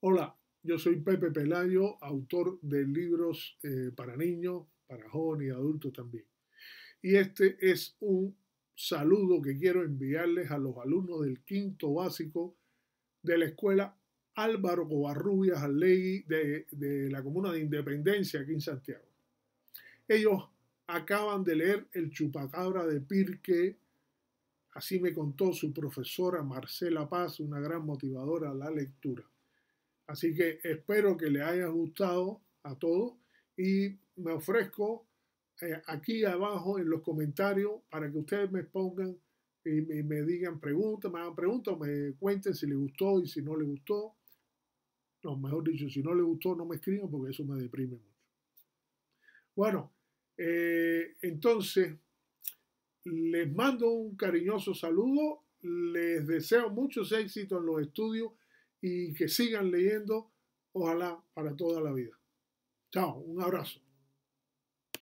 Hola, yo soy Pepe Pelayo, autor de libros eh, para niños, para jóvenes y adultos también. Y este es un saludo que quiero enviarles a los alumnos del quinto básico de la escuela Álvaro Covarrubias Allegui de, de la comuna de Independencia aquí en Santiago. Ellos acaban de leer El Chupacabra de Pirque, así me contó su profesora Marcela Paz, una gran motivadora a la lectura. Así que espero que les haya gustado a todos y me ofrezco eh, aquí abajo en los comentarios para que ustedes me pongan y, me digan preguntas, me hagan preguntas, me cuenten si les gustó y si no les gustó. No, mejor dicho, si no les gustó, no me escriban porque eso me deprime mucho. Bueno, eh, entonces, les mando un cariñoso saludo, les deseo muchos éxitos en los estudios y que sigan leyendo, ojalá para toda la vida. Chao, un abrazo.